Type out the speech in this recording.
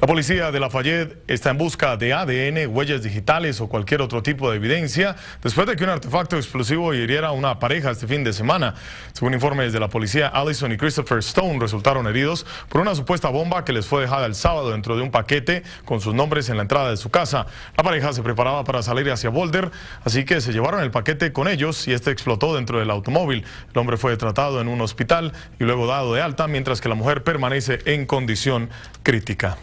La policía de Lafayette está en busca de ADN, huellas digitales o cualquier otro tipo de evidencia después de que un artefacto explosivo hiriera a una pareja este fin de semana. Según informes de la policía, Allison y Christopher Stone resultaron heridos por una supuesta bomba que les fue dejada el sábado dentro de un paquete con sus nombres en la entrada de su casa. La pareja se preparaba para salir hacia Boulder, así que se llevaron el paquete con ellos y este explotó dentro del automóvil. El hombre fue tratado en un hospital y luego dado de alta, mientras que la mujer permanece en condición crítica.